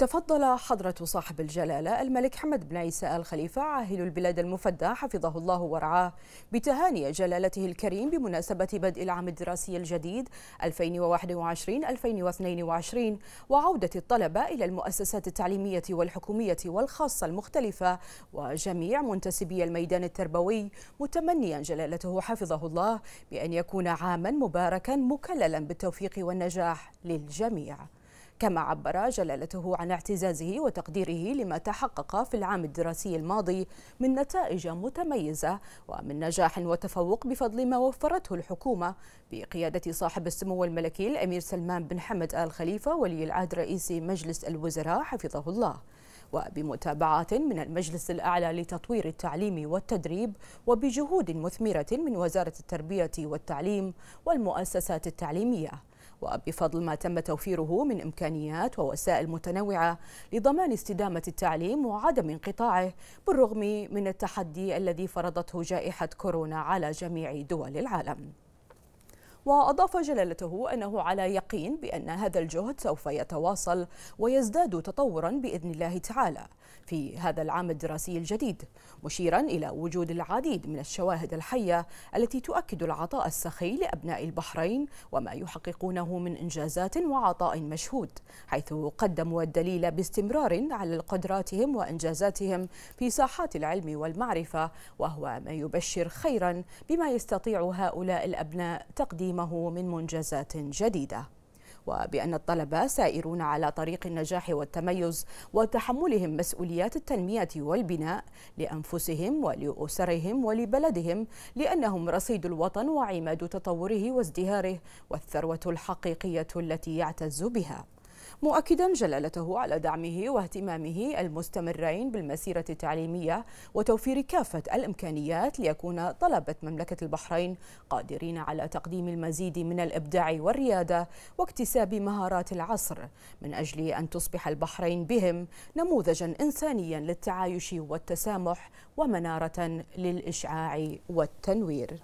تفضل حضرة صاحب الجلالة الملك حمد بن عيسى آل خليفة عاهل البلاد المفدى حفظه الله ورعاه بتهاني جلالته الكريم بمناسبة بدء العام الدراسي الجديد 2021-2022 وعودة الطلبة إلى المؤسسات التعليمية والحكومية والخاصة المختلفة وجميع منتسبي الميدان التربوي متمنيا جلالته حفظه الله بأن يكون عاما مباركا مكللا بالتوفيق والنجاح للجميع كما عبر جلالته عن اعتزازه وتقديره لما تحقق في العام الدراسي الماضي من نتائج متميزة ومن نجاح وتفوق بفضل ما وفرته الحكومة بقيادة صاحب السمو الملكي الأمير سلمان بن حمد آل خليفة ولي العهد رئيس مجلس الوزراء حفظه الله وبمتابعات من المجلس الأعلى لتطوير التعليم والتدريب وبجهود مثمرة من وزارة التربية والتعليم والمؤسسات التعليمية وبفضل ما تم توفيره من إمكانيات ووسائل متنوعة لضمان استدامة التعليم وعدم انقطاعه بالرغم من التحدي الذي فرضته جائحة كورونا على جميع دول العالم وأضاف جلالته أنه على يقين بأن هذا الجهد سوف يتواصل ويزداد تطورا بإذن الله تعالى في هذا العام الدراسي الجديد مشيرا إلى وجود العديد من الشواهد الحية التي تؤكد العطاء السخي لأبناء البحرين وما يحققونه من إنجازات وعطاء مشهود حيث قدموا الدليل باستمرار على قدراتهم وإنجازاتهم في ساحات العلم والمعرفة وهو ما يبشر خيرا بما يستطيع هؤلاء الأبناء تقديم تقديمه من منجزات جديدة وبأن الطلبة سائرون على طريق النجاح والتميز وتحملهم مسؤوليات التنمية والبناء لأنفسهم ولأسرهم ولبلدهم لأنهم رصيد الوطن وعماد تطوره وازدهاره والثروة الحقيقية التي يعتز بها مؤكدا جلالته على دعمه واهتمامه المستمرين بالمسيرة التعليمية وتوفير كافة الإمكانيات ليكون طلبة مملكة البحرين قادرين على تقديم المزيد من الإبداع والريادة واكتساب مهارات العصر من أجل أن تصبح البحرين بهم نموذجا إنسانيا للتعايش والتسامح ومنارة للإشعاع والتنوير